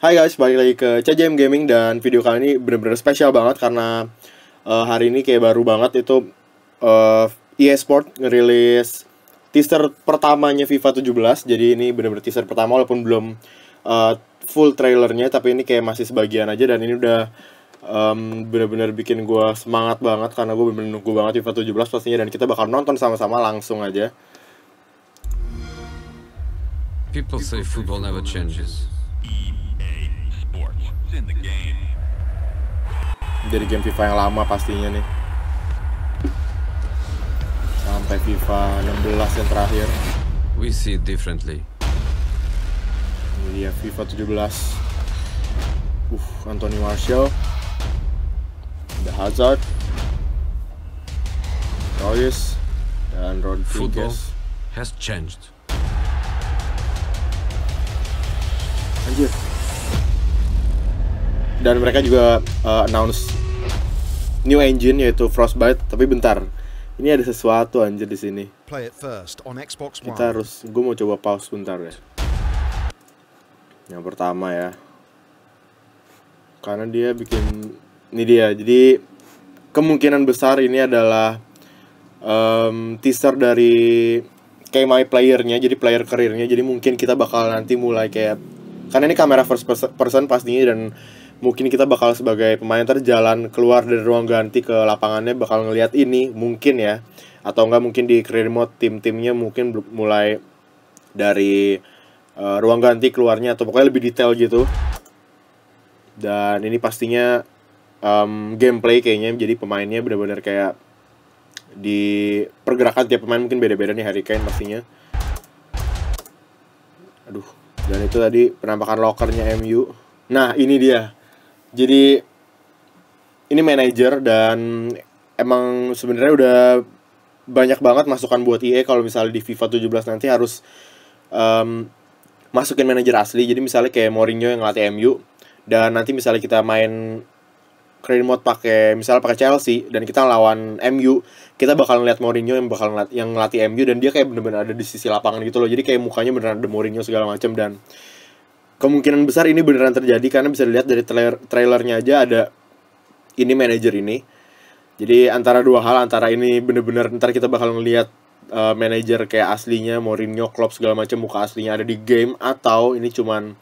Hai guys, balik lagi ke CJM Gaming dan video kali ini bener-bener spesial banget karena uh, hari ini kayak baru banget itu uh, eh, EA Sport ngerilis teaser pertamanya FIFA 17. Jadi ini bener-bener teaser pertama walaupun belum uh, full trailernya tapi ini kayak masih sebagian aja dan ini udah um, bener-bener bikin gue semangat banget karena gue bener-bener nunggu banget FIFA 17 pastinya dan kita bakal nonton sama-sama langsung aja. People say football never changes. dari game FIFA yang lama pastinya nih sampai FIFA 16 yang terakhir we see it differently iya FIFA 17 uh Anthony Martial The Hazard Royce dan Rodriguez Football has changed anjir dan mereka juga uh, announce new engine yaitu Frostbite tapi bentar ini ada sesuatu anjir di sini kita harus gue mau coba pause bentar ya yang pertama ya karena dia bikin ini dia jadi kemungkinan besar ini adalah um, teaser dari kayak my playernya jadi player karirnya jadi mungkin kita bakal nanti mulai kayak karena ini kamera first person pastinya dan mungkin kita bakal sebagai pemain terjalan keluar dari ruang ganti ke lapangannya bakal ngelihat ini mungkin ya atau enggak mungkin di career mode tim-timnya mungkin mulai dari uh, ruang ganti keluarnya atau pokoknya lebih detail gitu dan ini pastinya um, gameplay kayaknya jadi pemainnya benar-benar kayak di pergerakan tiap pemain mungkin beda-beda nih hari kain pastinya aduh dan itu tadi penampakan lokernya MU nah ini dia jadi ini manajer dan emang sebenarnya udah banyak banget masukan buat EA kalau misalnya di FIFA 17 nanti harus um, masukin manajer asli. Jadi misalnya kayak Mourinho yang ngelatih MU dan nanti misalnya kita main career mode pakai misalnya pakai Chelsea dan kita lawan MU, kita bakal ngeliat Mourinho yang bakal ngeliat, yang ngelatih MU dan dia kayak bener-bener ada di sisi lapangan gitu loh. Jadi kayak mukanya beneran ada Mourinho segala macam dan kemungkinan besar ini beneran terjadi karena bisa dilihat dari trailer trailernya aja ada ini manajer ini jadi antara dua hal antara ini bener-bener ntar kita bakal ngelihat uh, eh, manajer kayak aslinya Mourinho Klopp segala macam muka aslinya ada di game atau ini cuman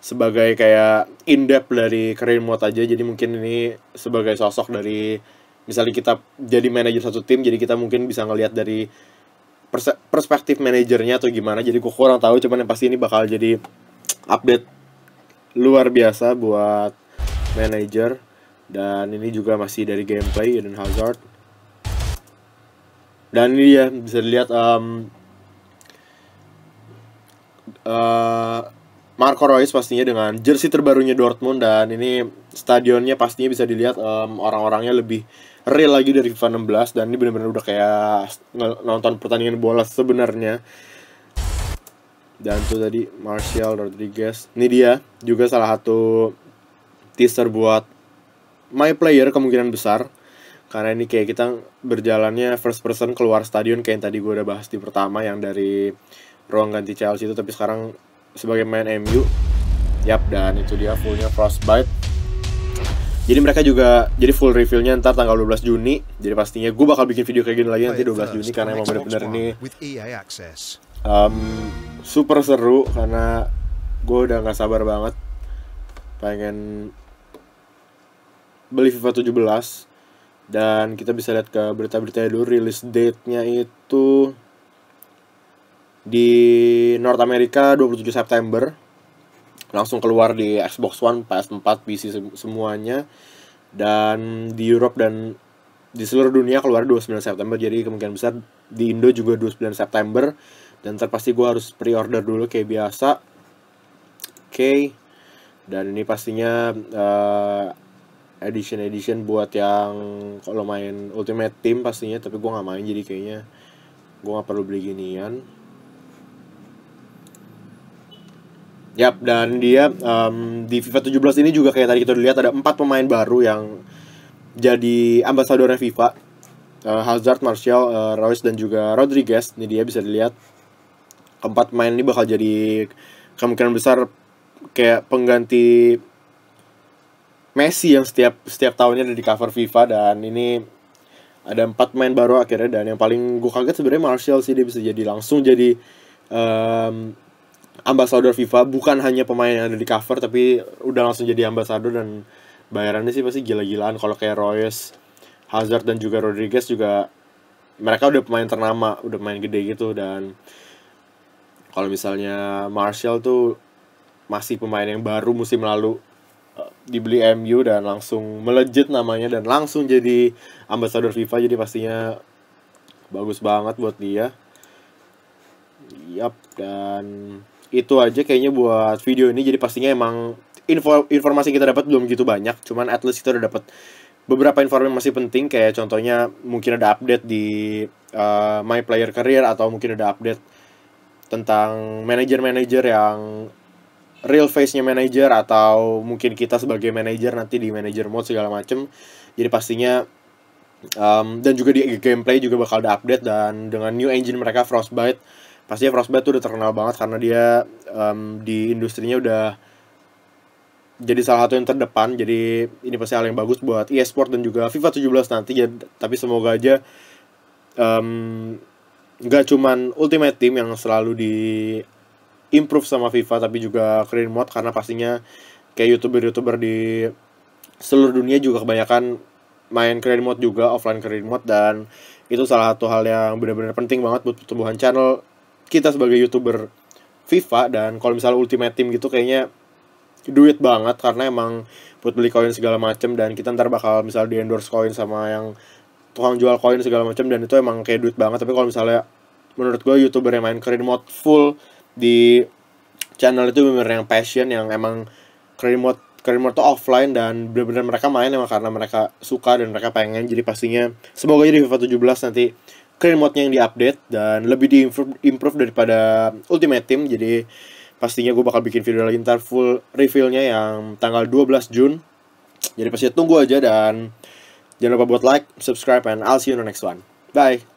sebagai kayak in depth dari keren mode aja jadi mungkin ini sebagai sosok dari misalnya kita jadi manajer satu tim jadi kita mungkin bisa ngelihat dari perspektif manajernya atau gimana jadi gue kurang tahu cuman yang pasti ini bakal jadi update luar biasa buat manager dan ini juga masih dari gameplay Eden Hazard dan ini ya bisa dilihat um, uh, Marco Reus pastinya dengan jersey terbarunya Dortmund dan ini stadionnya pastinya bisa dilihat um, orang-orangnya lebih real lagi dari FIFA 16 dan ini benar-benar udah kayak nonton pertandingan bola sebenarnya dan tuh tadi Martial Rodriguez ini dia juga salah satu teaser buat my player kemungkinan besar karena ini kayak kita berjalannya first person keluar stadion kayak yang tadi gue udah bahas di pertama yang dari ruang ganti Chelsea itu tapi sekarang sebagai main MU yap dan itu dia fullnya frostbite jadi mereka juga jadi full reviewnya ntar tanggal 12 Juni jadi pastinya gue bakal bikin video kayak gini lagi nanti 12 Juni karena emang bener-bener ini um, super seru karena gue udah nggak sabar banget pengen beli FIFA 17 dan kita bisa lihat ke berita-berita dulu rilis date-nya itu di North America 27 September langsung keluar di Xbox One, PS4, PC semuanya dan di Europe dan di seluruh dunia keluar 29 September jadi kemungkinan besar di Indo juga 29 September dan terpasti gue harus pre-order dulu kayak biasa oke okay. dan ini pastinya uh, eh, edition edition buat yang kalau main ultimate team pastinya tapi gue nggak main jadi kayaknya gue nggak perlu beli ginian Yap, dan dia um, di FIFA 17 ini juga kayak tadi kita lihat ada empat pemain baru yang jadi ambasadornya FIFA. Uh, Hazard, Martial, uh, Royce dan juga Rodriguez. Ini dia bisa dilihat keempat main ini bakal jadi kemungkinan besar kayak pengganti Messi yang setiap setiap tahunnya ada di cover FIFA dan ini ada empat main baru akhirnya dan yang paling gue kaget sebenarnya Martial sih dia bisa jadi langsung jadi um, ambasador FIFA bukan hanya pemain yang ada di cover tapi udah langsung jadi ambasador dan bayarannya sih pasti gila-gilaan kalau kayak Royce, Hazard dan juga Rodriguez juga mereka udah pemain ternama, udah pemain gede gitu dan kalau misalnya Martial tuh masih pemain yang baru musim lalu uh, dibeli MU dan langsung melejit namanya dan langsung jadi ambassador FIFA jadi pastinya bagus banget buat dia. Yap dan itu aja kayaknya buat video ini jadi pastinya emang info informasi kita dapat belum gitu banyak cuman at least kita udah dapat beberapa informasi masih penting kayak contohnya mungkin ada update di uh, my player career atau mungkin ada update tentang manajer-manajer yang real face-nya manajer atau mungkin kita sebagai manajer nanti di manajer mode segala macem. Jadi pastinya um, dan juga di gameplay juga bakal ada update dan dengan new engine mereka Frostbite pastinya Frostbite tuh udah terkenal banget karena dia um, di industrinya udah jadi salah satu yang terdepan jadi ini pasti hal yang bagus buat e dan juga FIFA 17 nanti ya, tapi semoga aja um, nggak cuman Ultimate Team yang selalu di improve sama FIFA tapi juga keren mod karena pastinya kayak youtuber-youtuber di seluruh dunia juga kebanyakan main career mode juga offline career mode dan itu salah satu hal yang benar-benar penting banget buat pertumbuhan channel kita sebagai youtuber FIFA dan kalau misalnya ultimate team gitu kayaknya duit banget karena emang buat beli koin segala macem dan kita ntar bakal misal di endorse koin sama yang tukang jual koin segala macam dan itu emang kayak duit banget tapi kalau misalnya menurut gue youtuber yang main kredit mode full di channel itu bener yang passion yang emang kredit mode kredit mode tuh offline dan bener-bener mereka main emang karena mereka suka dan mereka pengen jadi pastinya semoga jadi FIFA 17 nanti kredit mode yang diupdate dan lebih di improve, improve daripada Ultimate Team jadi pastinya gue bakal bikin video lagi ntar full reviewnya yang tanggal 12 Jun jadi pasti tunggu aja dan Jangan lupa buat like, subscribe, and I'll see you in the next one. Bye!